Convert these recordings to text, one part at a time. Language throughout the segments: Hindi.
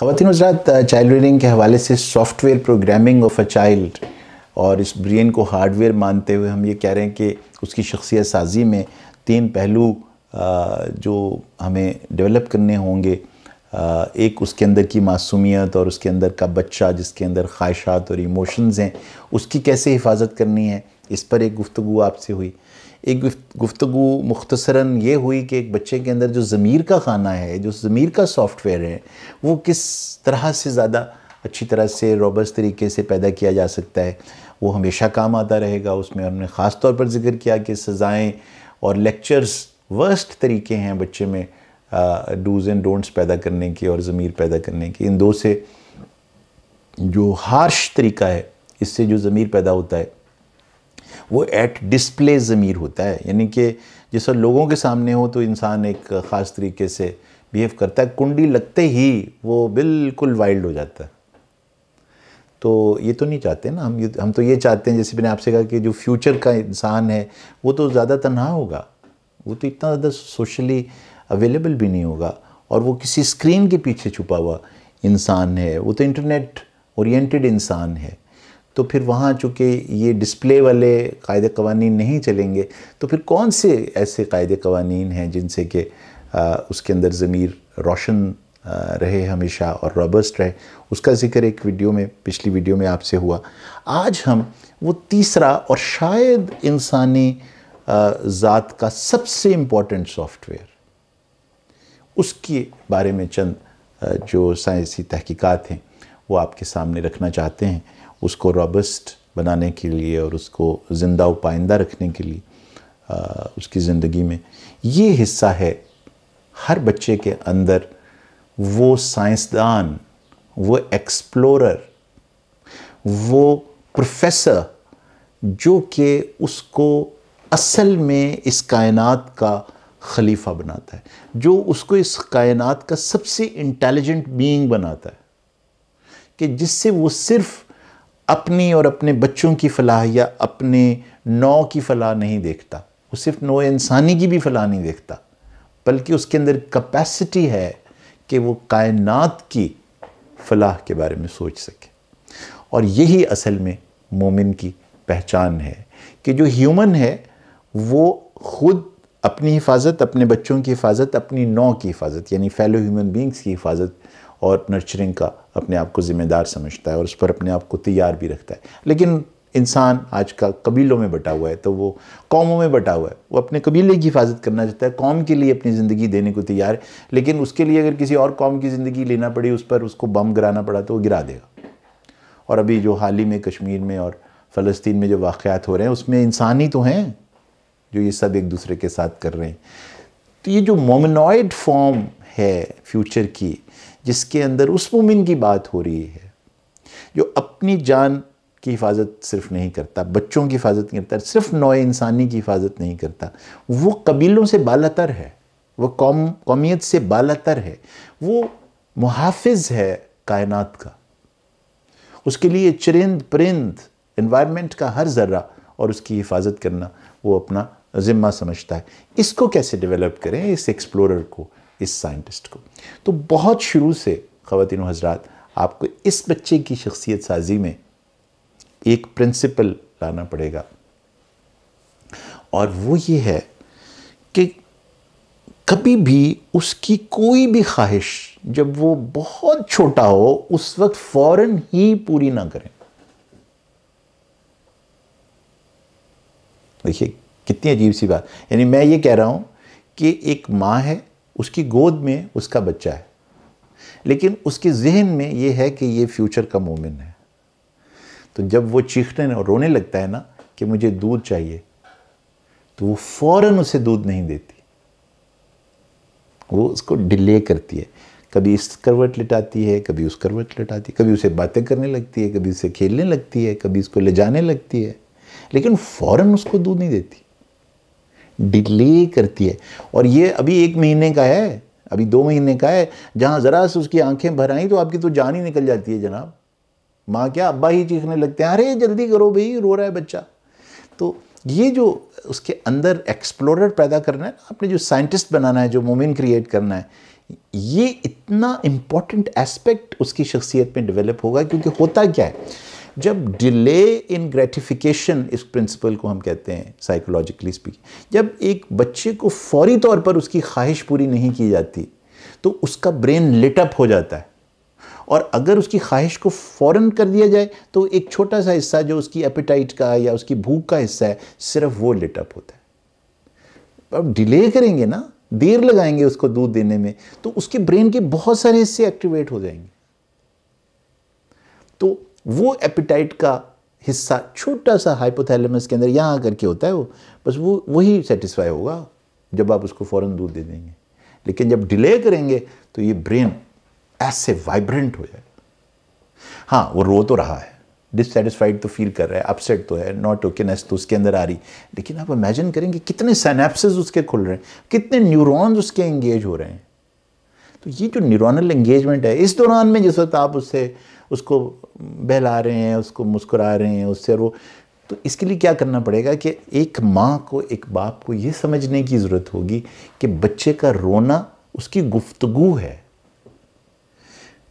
ख़वान हजरात चाइल्ड रेयरिंग के हवाले से software programming of a child और इस ब्रेन को हार्डवेयर मानते हुए हम ये कह रहे हैं कि उसकी शख्सियत साजी में तीन पहलू uh, जो हमें डेवलप करने होंगे uh, एक उसके अंदर की मासूमियत और उसके अंदर का बच्चा जिसके अंदर ख्वाहिशात और इमोशंस हैं उसकी कैसे हिफाजत करनी है इस पर एक गुफ्तु आपसे हुई एक गुफ्तु मुख्तसरा ये हुई कि एक बच्चे के अंदर जो ज़मीर का खाना है जो ज़मीर का सॉफ्टवेयर है वो किस तरह से ज़्यादा अच्छी तरह से रोबस्ट तरीके से पैदा किया जा सकता है वो हमेशा काम आता रहेगा उसमें हमने ख़ास तौर पर जिक्र किया कि सज़ाएँ और लेक्चर्स वर्स्ट तरीके हैं बच्चे में डूज़ एंड डोंट्स पैदा करने के और ज़मीर पैदा करने के इन दो से जो हार्श तरीका है इससे जो ज़मीर पैदा होता है वो एट डिस्प्ले ज़मीर होता है यानी कि जिस वक्त लोगों के सामने हो तो इंसान एक ख़ास तरीके से बिहेव करता है कुंडी लगते ही वो बिल्कुल वाइल्ड हो जाता है तो ये तो नहीं चाहते ना हम हम तो ये चाहते हैं जैसे मैंने आपसे कहा कि जो फ्यूचर का इंसान है वो तो ज़्यादा तनहा होगा वो तो इतना ज़्यादा सोशली अवेलेबल भी नहीं होगा और वो किसी स्क्रीन के पीछे छुपा हुआ इंसान है वो तो इंटरनेट ओरिएंटेड इंसान है तो फिर वहाँ चूँकि ये डिस्प्ले वाले कायदे कवानीन नहीं चलेंगे तो फिर कौन से ऐसे कायदे कवानीन हैं जिनसे कि उसके अंदर ज़मीर रोशन रहे हमेशा और रॉबस्ट रहे उसका ज़िक्र एक वीडियो में पिछली वीडियो में आपसे हुआ आज हम वो तीसरा और शायद इंसानी ज़ात का सबसे इम्पॉर्टेंट सॉफ्टवेयर उसके बारे में चंद जो साइंसी तहकीकात हैं वो आपके सामने रखना चाहते हैं उसको रॉबस्ट बनाने के लिए और उसको ज़िंदा उपाइंदा रखने के लिए आ, उसकी ज़िंदगी में ये हिस्सा है हर बच्चे के अंदर वो साइंसदान वो एक्सप्लोरर वो प्रोफेसर जो कि उसको असल में इस कायनात का खलीफा बनाता है जो उसको इस कायनात का सबसे इंटेलिजेंट बीइंग बनाता है कि जिससे वो सिर्फ़ अपनी और अपने बच्चों की फलाह या अपने नौ की फलाह नहीं देखता वो सिर्फ नौ इंसानी की भी फलाह नहीं देखता बल्कि उसके अंदर कैपेसिटी है कि वो कायनात की फलाह के बारे में सोच सके और यही असल में मोमिन की पहचान है कि जो ह्यूमन है वो खुद अपनी हिफाजत अपने बच्चों की हिफाजत अपनी नौ की हिफाजत यानी फेलो ह्यूमन बींग्स की हिफाजत और नर्चरिंग का अपने आप को ज़िम्मेदार समझता है और उस पर अपने आप को तैयार भी रखता है लेकिन इंसान आज का कबीलों में बटा हुआ है तो वो कौमों में बटा हुआ है वो अपने कबीले की हिफाजत करना चाहता है कौम के लिए अपनी ज़िंदगी देने को तैयार है लेकिन उसके लिए अगर किसी और कौम की ज़िंदगी लेना पड़ी उस पर उसको बम गिराना पड़ा तो वो गिरा देगा और अभी जो हाल ही में कश्मीर में और फ़लस्तीन में जो वाक़ात हो रहे हैं उसमें इंसान ही तो हैं जो ये सब एक दूसरे के साथ कर रहे हैं तो ये जो मोमिनॉइड फॉर्म है फ्यूचर की जिसके अंदर उस मोमिन की बात हो रही है जो अपनी जान की हिफाजत सिर्फ नहीं करता बच्चों की हिफाजत नहीं करता सिर्फ नौ इंसानी की हिफाजत नहीं करता वो कबीलों से बालतर है वो कौम कौमियत से बालतर है वो मुहाफ़ है कायनात का उसके लिए चरिंद परिंद इन्वायरमेंट का हर ज़र्रा और उसकी हिफाजत करना वो अपना ज़िम्मा समझता है इसको कैसे डेवलप करें इस एक्सप्लोरर को इस साइंटिस्ट को तो बहुत शुरू से खातिन हजरात आपको इस बच्चे की शख्सियत साजी में एक प्रिंसिपल लाना पड़ेगा और वो ये है कि कभी भी उसकी कोई भी ख्वाहिश जब वो बहुत छोटा हो उस वक्त फौरन ही पूरी ना करें देखिए कितनी अजीब सी बात यानी मैं ये कह रहा हूं कि एक माँ है उसकी गोद में उसका बच्चा है लेकिन उसके जहन में ये है कि ये फ्यूचर का मोमिन है तो जब वो चीखने और रोने लगता है ना कि मुझे दूध चाहिए तो वो फ़ौर उसे दूध नहीं देती वो उसको डिले करती है कभी इस करवट लिटाती है कभी उस करवट लिटाती है कभी उसे बातें करने लगती है कभी उसे खेलने लगती है कभी उसको ले जाने लगती है लेकिन फ़ौर उसको दूध नहीं देती डिले करती है और ये अभी एक महीने का है अभी दो महीने का है जहाँ ज़रा से उसकी आंखें भर आई तो आपकी तो जान ही निकल जाती है जनाब माँ क्या अब्बा ही चीखने लगते हैं अरे जल्दी करो भाई रो रहा है बच्चा तो ये जो उसके अंदर एक्सप्लोरर पैदा करना है आपने जो साइंटिस्ट बनाना है जो मोमिन क्रिएट करना है ये इतना इम्पॉर्टेंट एस्पेक्ट उसकी शख्सियत में डेवलप होगा क्योंकि होता क्या है जब डिले इन ग्रेटिफिकेशन इस प्रिंसिपल को हम कहते हैं साइकोलॉजिकली स्पीकिंग जब एक बच्चे को फौरी तौर पर उसकी ख्वाहिश पूरी नहीं की जाती तो उसका ब्रेन लिटअप हो जाता है और अगर उसकी ख्वाहिश को फ़ौरन कर दिया जाए तो एक छोटा सा हिस्सा जो उसकी एपिटाइट का या उसकी भूख का हिस्सा है सिर्फ वो लिटअप होता है अब डिले करेंगे ना देर लगाएंगे उसको दूध देने में तो उसके ब्रेन के बहुत सारे हिस्से एक्टिवेट हो जाएंगे तो वो एपिटाइट का हिस्सा छोटा सा हाइपोथैलेमस के अंदर यहाँ करके होता है वो बस वो वही सेटिस्फाई होगा जब आप उसको फ़ौरन दूध दे देंगे लेकिन जब डिले करेंगे तो ये ब्रेन ऐसे वाइब्रेंट हो जाएगा हाँ वो रो तो रहा है डिससेटिस्फाइड तो फील कर रहा है अपसेट तो है नॉट ओकेनेस तो उसके अंदर आ रही लेकिन आप इमेजिन करेंगे कितने सैनेप्सिस उसके खुल रहे हैं कितने न्यूरॉन्स उसके एंगेज हो रहे हैं तो ये जो न्यूरोनल एंगेजमेंट है इस दौरान में जिस वक्त आप उससे उसको बहला रहे हैं उसको मुस्कुरा रहे हैं उससे वो तो इसके लिए क्या करना पड़ेगा कि एक माँ को एक बाप को ये समझने की ज़रूरत होगी कि बच्चे का रोना उसकी गुफ्तगु है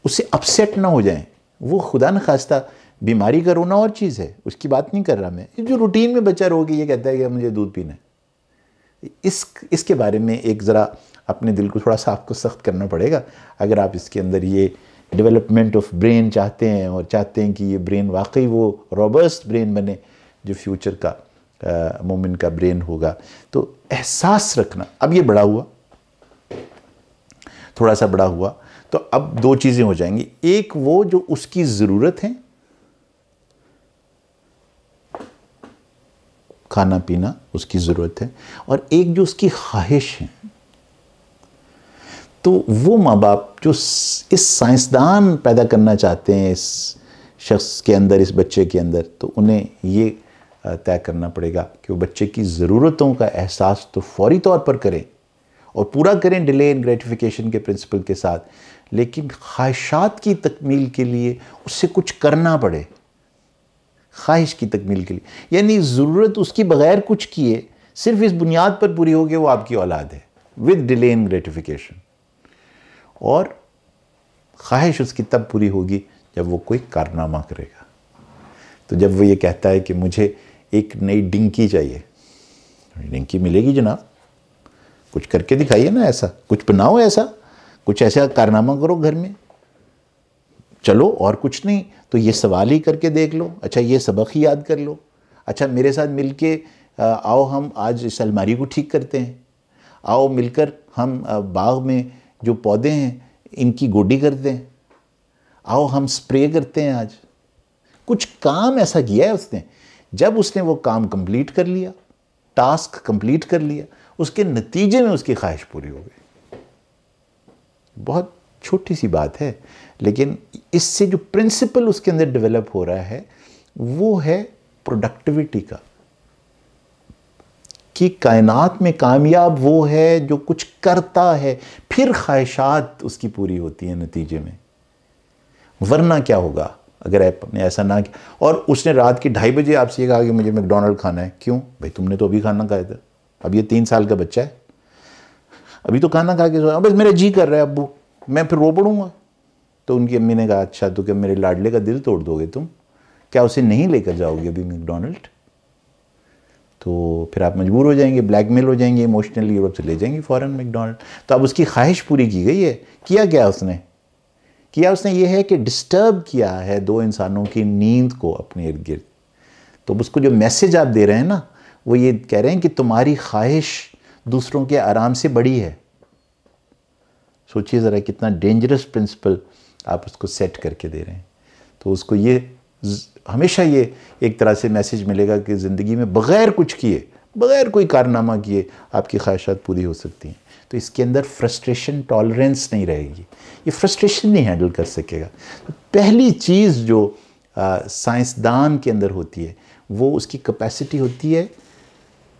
उससे अपसेट ना हो जाए वो खुदा न खास्ता बीमारी का रोना और चीज़ है उसकी बात नहीं कर रहा मैं जो रूटीन में बच्चा रो के ये कहता है कि मुझे दूध पीना है इस इसके बारे में एक ज़रा अपने दिल को थोड़ा सा आपको सख्त करना पड़ेगा अगर आप इसके अंदर ये डेवलपमेंट ऑफ ब्रेन चाहते हैं और चाहते हैं कि ये ब्रेन वाकई वो रॉबस्ट ब्रेन बने जो फ्यूचर का मोमिन का ब्रेन होगा तो एहसास रखना अब ये बड़ा हुआ थोड़ा सा बड़ा हुआ तो अब दो चीज़ें हो जाएंगी एक वो जो उसकी ज़रूरत है खाना पीना उसकी ज़रूरत है और एक जो उसकी ख्वाहिश है तो वो माँ बाप जो इस साइंसदान पैदा करना चाहते हैं इस शख्स के अंदर इस बच्चे के अंदर तो उन्हें ये तय करना पड़ेगा कि वो बच्चे की ज़रूरतों का एहसास तो फौरी तौर पर करें और पूरा करें डिले इन ग्रेटिफिकेशन के प्रिंसिपल के साथ लेकिन ख्वाहिशात की तकमील के लिए उससे कुछ करना पड़े ख्वाहिश की तकमील के लिए यानी ज़रूरत उसकी बगैर कुछ किए सिर्फ इस बुनियाद पर पूरी होगी वो आपकी औलाद है विद डिले इन ग्रेटिफिकेशन और ख्वाहिश उसकी तब पूरी होगी जब वो कोई कारनामा करेगा तो जब वो ये कहता है कि मुझे एक नई डिंकी चाहिए डिंकी मिलेगी जनाब कुछ करके दिखाइए ना ऐसा कुछ बनाओ ऐसा कुछ ऐसा कारनामा करो घर में चलो और कुछ नहीं तो ये सवाल ही करके देख लो अच्छा ये सबक ही याद कर लो अच्छा मेरे साथ मिल के आओ हम आज इस अलमारी को ठीक करते हैं आओ मिलकर हम बाग में जो पौधे हैं इनकी गोडी करते हैं आओ हम स्प्रे करते हैं आज कुछ काम ऐसा किया है उसने जब उसने वो काम कंप्लीट कर लिया टास्क कंप्लीट कर लिया उसके नतीजे में उसकी ख्वाहिश पूरी हो गई बहुत छोटी सी बात है लेकिन इससे जो प्रिंसिपल उसके अंदर डेवलप हो रहा है वो है प्रोडक्टिविटी का कि कायनात में कामयाब वो है जो कुछ करता है फिर ख्वाहिशात उसकी पूरी होती है नतीजे में वरना क्या होगा अगर आपने ऐसा ना किया और उसने रात के ढाई बजे आपसे ये कहा कि मुझे मैकडोनल्ड खाना है क्यों भाई तुमने तो अभी खाना खाया था अब ये तीन साल का बच्चा है अभी तो खाना खा के सोया बस मेरा जी कर रहा है अबू मैं फिर रो पड़ूंगा तो उनकी अम्मी ने कहा अच्छा तो क्या मेरे लाडले का दिल तोड़ दोगे तुम क्या उसे नहीं लेकर जाओगे अभी मैकडोनल्ड तो फिर आप मजबूर हो जाएंगे ब्लैकमेल हो जाएंगे इमोशनली यूरोप से ले जाएंगे फ़ॉरन मैकडोनल्ड तो अब उसकी ख्वाहिश पूरी की गई है किया क्या उसने किया उसने ये है कि डिस्टर्ब किया है दो इंसानों की नींद को अपने इर्द गिर्द तो उसको जो मैसेज आप दे रहे हैं ना वो ये कह रहे हैं कि तुम्हारी ख्वाहिश दूसरों के आराम से बड़ी है सोचिए ज़रा कितना डेंजरस प्रिंसिपल आप उसको सेट करके दे रहे हैं तो उसको ये हमेशा ये एक तरह से मैसेज मिलेगा कि ज़िंदगी में बग़ैर कुछ किए बग़ैर कोई कारनामा किए आपकी ख्वाहिशात पूरी हो सकती हैं तो इसके अंदर फ्रस्ट्रेशन टॉलरेंस नहीं रहेगी ये फ्रस्ट्रेशन नहीं हैंडल कर सकेगा तो पहली चीज़ जो साइंसदान के अंदर होती है वो उसकी कैपेसिटी होती है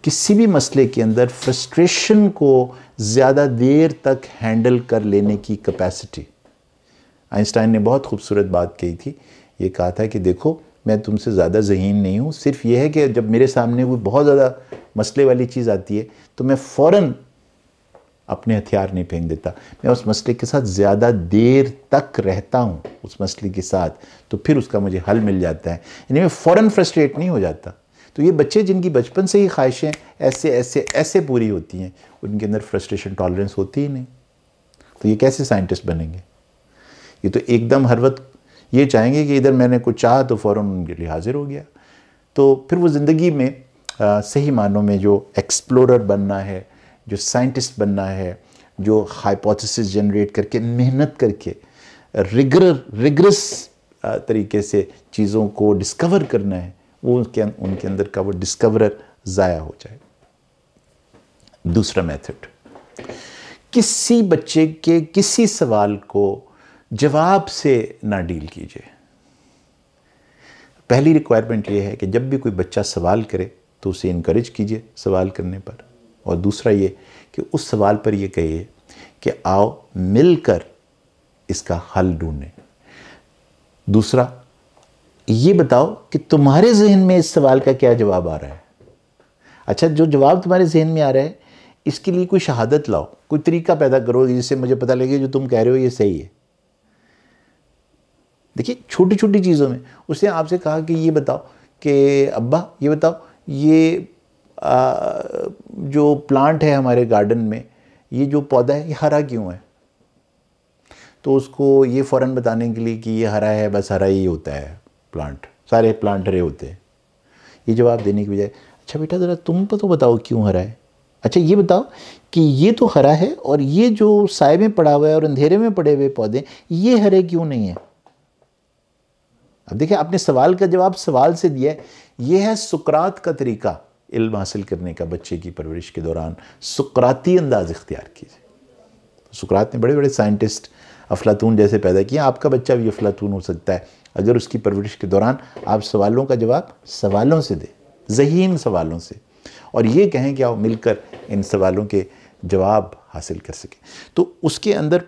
किसी भी मसले के अंदर फ्रस्ट्रेशन को ज़्यादा देर तक हैंडल कर लेने की कैपेसिटी आइंस्टाइन ने बहुत खूबसूरत बात कही थी ये कहा था कि देखो मैं तुमसे ज़्यादा जहीन नहीं हूँ सिर्फ ये है कि जब मेरे सामने वो बहुत ज़्यादा मसले वाली चीज़ आती है तो मैं फ़ौर अपने हथियार नहीं फेंक देता मैं उस मसले के साथ ज़्यादा देर तक रहता हूँ उस मसले के साथ तो फिर उसका मुझे हल मिल जाता है यानी मैं फ़ौर फ्रस्ट्रेट नहीं हो जाता तो ये बच्चे जिनकी बचपन से ही ख्वाहिशें ऐसे ऐसे ऐसे पूरी होती हैं उनके अंदर फ्रस्ट्रेशन टॉलरेंस होती ही नहीं तो ये कैसे साइंटिस्ट बनेंगे ये तो एकदम हर वक्त ये चाहेंगे कि इधर मैंने कुछ चाहा तो फ़ौर उनके लिए हाज़िर हो गया तो फिर वो ज़िंदगी में आ, सही मानों में जो एक्सप्लोरर बनना है जो साइंटिस्ट बनना है जो हाइपोथेसिस जनरेट करके मेहनत करके रिगर रिगरस तरीके से चीज़ों को डिस्कवर करना है वो उनके अं-, उनके अंदर का वो डिस्कवरर ज़ाया हो जाए दूसरा मेथड किसी बच्चे के किसी सवाल को जवाब से ना डील कीजिए पहली रिक्वायरमेंट ये है कि जब भी कोई बच्चा सवाल करे तो उसे इनक्रेज कीजिए सवाल करने पर और दूसरा ये कि उस सवाल पर ये कहिए कि आओ मिलकर इसका हल ढूंढें दूसरा ये बताओ कि तुम्हारे जहन में इस सवाल का क्या जवाब आ रहा है अच्छा जो जवाब तुम्हारे जहन में आ रहा है इसके लिए कोई शहादत लाओ कोई तरीका पैदा करो जिससे मुझे पता लगे जो तुम कह रहे हो ये सही है देखिए छोटी छोटी चीज़ों में उसने आपसे कहा कि ये बताओ कि अब्बा ये बताओ ये आ, जो प्लांट है हमारे गार्डन में ये जो पौधा है ये हरा क्यों है तो उसको ये फ़ौरन बताने के लिए कि ये हरा है बस हरा ही होता है प्लांट सारे प्लांट हरे होते हैं ये जवाब देने के बजाय अच्छा बेटा ज़रा तुम पर तो बताओ क्यों हरा है अच्छा ये बताओ कि ये तो हरा है और ये जो साय में पड़ा हुआ है और अंधेरे में पड़े हुए पौधे ये हरे क्यों नहीं है अब देखिए आपने सवाल का जवाब सवाल से दिया है यह है सुकरात का तरीका इल्म हासिल करने का बच्चे की परवरिश के दौरान सुकराती अंदाज इख्तियार कीजिए सुकरात ने बड़े बड़े साइंटिस्ट अफलातून जैसे पैदा किए आपका बच्चा भी अफलातून हो सकता है अगर उसकी परवरिश के दौरान आप सवालों का जवाब सवालों से दें जहीन सवालों से और ये कहें कि आप मिलकर इन सवालों के जवाब हासिल कर सकें तो उसके अंदर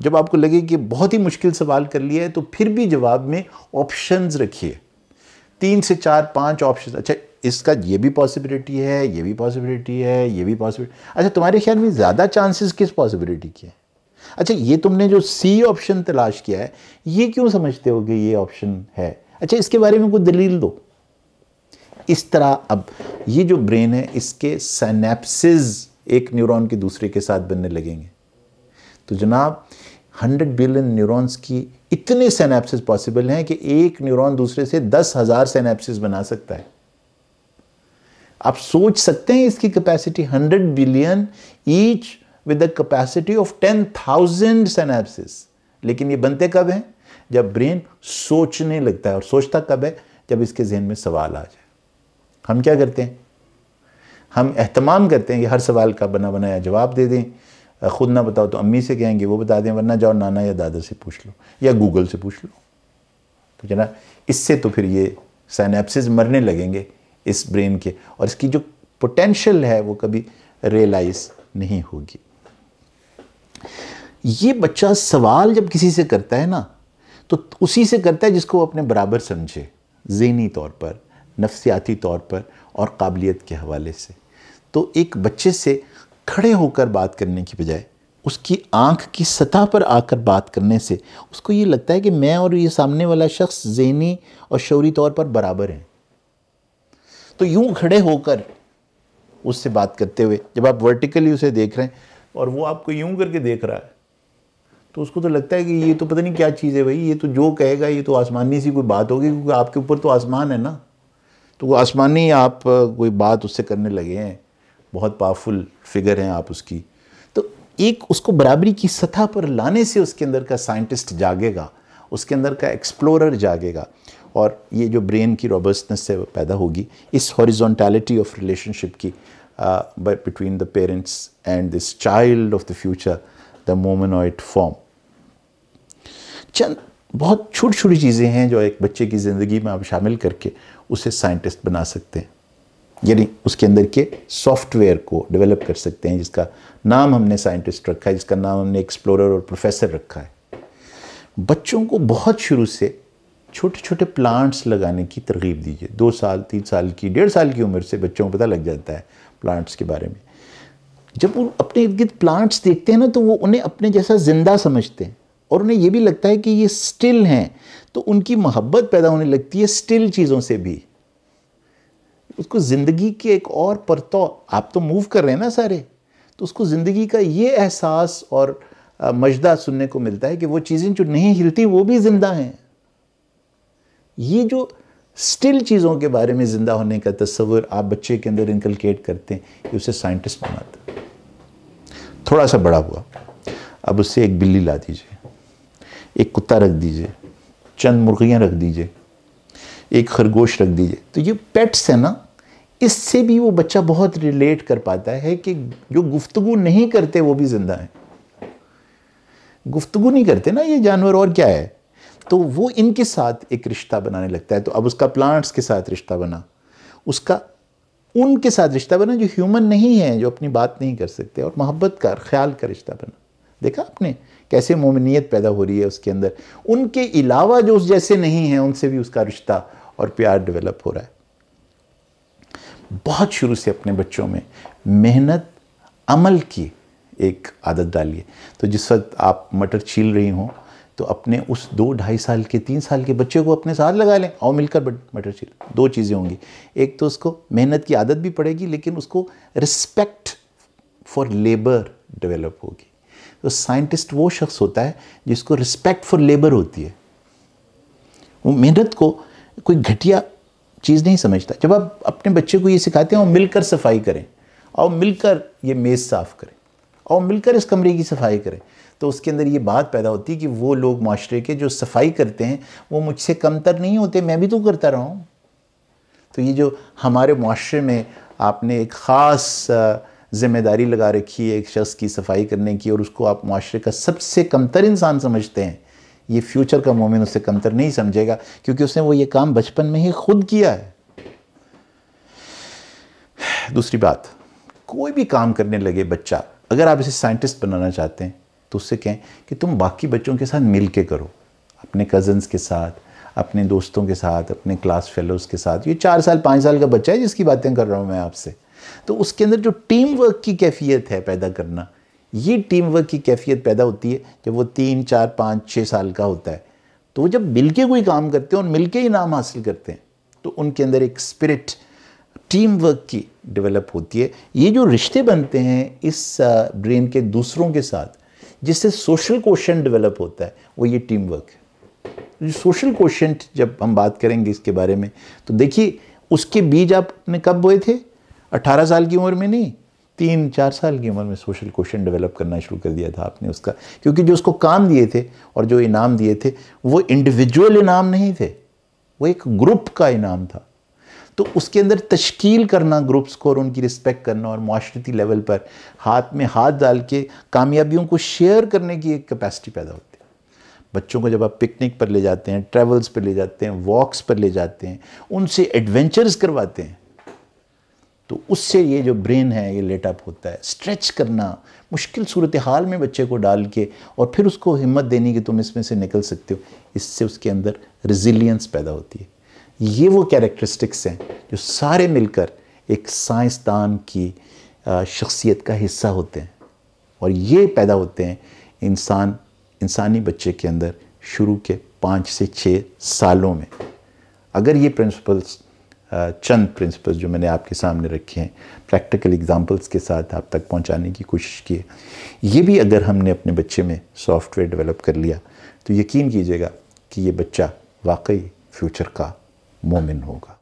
जब आपको लगे कि बहुत ही मुश्किल सवाल कर लिया है तो फिर भी जवाब में ऑप्शंस रखिए तीन से चार पांच ऑप्शन अच्छा इसका ये भी पॉसिबिलिटी है ये भी पॉसिबिलिटी है ये भी पॉसिबिलिटी अच्छा तुम्हारे ख्याल में ज़्यादा चांसेस किस पॉसिबिलिटी के हैं अच्छा ये तुमने जो सी ऑप्शन तलाश किया है ये क्यों समझते हो कि ये ऑप्शन है अच्छा इसके बारे में कोई दलील दो इस तरह अब ये जो ब्रेन है इसके सैनेप्सिस एक न्यूरॉन के दूसरे के साथ बनने लगेंगे तो जनाब 100 बिलियन न्यूरॉन्स की इतने सेनेप्सिस पॉसिबल हैं कि एक न्यूरॉन दूसरे से दस हज़ार सेनेप्सिस बना सकता है आप सोच सकते हैं इसकी capacity 100 billion each with the capacity of 10,000 synapses लेकिन ये बनते कब हैं जब ब्रेन सोचने लगता है और सोचता कब है जब इसके जहन में सवाल आ जाए हम क्या करते हैं हम एहतमाम करते हैं कि हर सवाल का बना बनाया जवाब दे दें खुद ना बताओ तो अम्मी से कहेंगे वो बता दें वरना जाओ नाना या दादा से पूछ लो या गूगल से पूछ लो तो जना इससे तो फिर ये सैनैप्सिस मरने लगेंगे इस ब्रेन के और इसकी जो पोटेंशल है वो कभी रियलाइज नहीं होगी ये बच्चा सवाल जब किसी से करता है ना तो उसी से करता है जिसको वो अपने बराबर समझे जहनी तौर पर नफसियाती तौर पर और काबिलियत के हवाले से तो एक बच्चे से खड़े होकर बात करने की बजाय उसकी आंख की सतह पर आकर बात करने से उसको ये लगता है कि मैं और ये सामने वाला शख्स जहनी और शौरी तौर पर बराबर हैं तो यूं खड़े होकर उससे बात करते हुए जब आप वर्टिकली उसे देख रहे हैं और वो आपको यूं करके देख रहा है तो उसको तो लगता है कि ये तो पता नहीं क्या चीज़ है भाई ये तो जो कहेगा ये तो आसमानी सी कोई बात होगी क्योंकि आपके ऊपर तो आसमान है ना तो वो आसमानी आप कोई बात उससे करने लगे हैं बहुत पावरफुल फिगर हैं आप उसकी तो एक उसको बराबरी की सतह पर लाने से उसके अंदर का साइंटिस्ट जागेगा उसके अंदर का एक्सप्लोरर जागेगा और ये जो ब्रेन की रॉबर्सनेस से पैदा होगी इस हॉरिजॉन्टैलिटी ऑफ रिलेशनशिप की between the parents and this child of the future the मोमनोइट फॉर्म चंद बहुत छोटी छोटी चीज़ें हैं जो एक बच्चे की ज़िंदगी में आप शामिल करके उसे साइंटिस्ट बना सकते हैं यानी उसके अंदर के सॉफ्टवेयर को डेवलप कर सकते हैं जिसका नाम हमने साइंटिस्ट रखा है जिसका नाम हमने एक्सप्लोरर और प्रोफेसर रखा है बच्चों को बहुत शुरू से छोटे छोटे प्लांट्स लगाने की तरगीब दीजिए दो साल तीन साल की डेढ़ साल की उम्र से बच्चों को पता लग जाता है प्लांट्स के बारे में जब वो अपने इर्द गिर्द प्लांट्स देखते हैं ना तो वो उन्हें अपने जैसा ज़िंदा समझते हैं और उन्हें ये भी लगता है कि ये स्टिल हैं तो उनकी मोहब्बत पैदा होने लगती है स्टिल चीज़ों से भी उसको ज़िंदगी के एक और परतो आप तो मूव कर रहे हैं ना सारे तो उसको ज़िंदगी का ये एहसास और मजदा सुनने को मिलता है कि वो चीज़ें जो नहीं हिलती वो भी ज़िंदा हैं ये जो स्टिल चीज़ों के बारे में ज़िंदा होने का तस्वुर आप बच्चे के अंदर इंकलकेट करते हैं कि उसे साइंटिस्ट बनाते थोड़ा सा बड़ा हुआ अब उससे एक बिल्ली ला दीजिए एक कुत्ता रख दीजिए चंद मुर्गियाँ रख दीजिए एक खरगोश रख दीजिए तो ये पेट्स है ना इससे भी वो बच्चा बहुत रिलेट कर पाता है कि जो गुफ्तगु नहीं करते वो भी ज़िंदा है गुफ्तगु नहीं करते ना ये जानवर और क्या है तो वो इनके साथ एक रिश्ता बनाने लगता है तो अब उसका प्लांट्स के साथ रिश्ता बना उसका उनके साथ रिश्ता बना जो ह्यूमन नहीं है जो अपनी बात नहीं कर सकते और मोहब्बत का ख्याल का रिश्ता बना देखा आपने कैसे मोमिनियत पैदा हो रही है उसके अंदर उनके अलावा जो उस जैसे नहीं हैं उनसे भी उसका रिश्ता और प्यार डेवलप हो रहा है बहुत शुरू से अपने बच्चों में मेहनत अमल की एक आदत डालिए तो जिस वक्त आप मटर छील रही हो तो अपने उस दो ढाई साल के तीन साल के बच्चे को अपने साथ लगा लें और मिलकर मटर छील दो चीज़ें होंगी एक तो उसको मेहनत की आदत भी पड़ेगी लेकिन उसको रिस्पेक्ट फॉर लेबर डेवलप होगी तो साइंटिस्ट वो शख्स होता है जिसको रिस्पेक्ट फॉर लेबर होती है वो मेहनत को कोई घटिया चीज़ नहीं समझता जब आप अपने बच्चे को ये सिखाते हैं और मिलकर सफाई करें और मिलकर ये मेज़ साफ़ करें और मिलकर इस कमरे की सफाई करें तो उसके अंदर ये बात पैदा होती है कि वो लोग माशरे के जो सफाई करते हैं वो मुझसे कमतर नहीं होते मैं भी तो करता रहा हूँ तो ये जो हमारे माशरे में आपने एक ख़ास ज़िम्मेदारी लगा रखी है एक शख्स की सफाई करने की और उसको आप माशरे का सबसे कमतर इंसान समझते हैं ये फ्यूचर का मोमिन उसे कमतर नहीं समझेगा क्योंकि उसने वो ये काम बचपन में ही खुद किया है दूसरी बात कोई भी काम करने लगे बच्चा अगर आप इसे साइंटिस्ट बनाना चाहते हैं तो उससे कहें कि तुम बाकी बच्चों के साथ मिल के करो अपने कज़न्स के साथ अपने दोस्तों के साथ अपने क्लास फेलोज़ के साथ ये चार साल पाँच साल का बच्चा है जिसकी बातें कर रहा हूँ मैं आपसे तो उसके अंदर जो टीम वर्क की कैफियत है पैदा करना ये टीम वर्क की कैफियत पैदा होती है जब वो तीन चार पाँच छः साल का होता है तो वो जब मिल के कोई काम करते हैं और मिल के ही नाम हासिल करते हैं तो उनके अंदर एक स्पिरिट टीम वर्क की डेवलप होती है ये जो रिश्ते बनते हैं इस ब्रेन के दूसरों के साथ जिससे सोशल क्वेश्चन डेवलप होता है वो ये टीम वर्क है सोशल कोशन जब हम बात करेंगे इसके बारे में तो देखिए उसके बीज आपने कब बोए थे 18 साल की उम्र में नहीं तीन चार साल की उम्र में सोशल क्वेश्चन डेवलप करना शुरू कर दिया था आपने उसका क्योंकि जो उसको काम दिए थे और जो इनाम दिए थे वो इंडिविजुअल इनाम नहीं थे वो एक ग्रुप का इनाम था तो उसके अंदर तश्कील करना ग्रुप्स को और उनकी रिस्पेक्ट करना और माशरती लेवल पर हाथ में हाथ डाल के कामयाबियों को शेयर करने की एक कैपेसिटी पैदा होती है बच्चों को जब आप पिकनिक पर ले जाते हैं ट्रैवल्स पर ले जाते हैं वॉक्स पर ले जाते हैं उनसे एडवेंचर्स करवाते हैं तो उससे ये जो ब्रेन है ये लेट अप होता है स्ट्रेच करना मुश्किल सूरत हाल में बच्चे को डाल के और फिर उसको हिम्मत देनी कि तुम इसमें से निकल सकते हो इससे उसके अंदर रिजिलियंस पैदा होती है ये वो कैरेक्टरिस्टिक्स हैं जो सारे मिलकर एक साइंसदान की शख्सियत का हिस्सा होते हैं और ये पैदा होते हैं इंसान इंसानी बच्चे के अंदर शुरू के पाँच से छः सालों में अगर ये प्रिंसिपल्स चंद प्रिंसिपल्स जो मैंने आपके सामने रखे हैं प्रैक्टिकल एग्जांपल्स के साथ आप तक पहुंचाने की कोशिश की है ये भी अगर हमने अपने बच्चे में सॉफ्टवेयर डेवलप कर लिया तो यकीन कीजिएगा कि ये बच्चा वाकई फ्यूचर का मोमिन होगा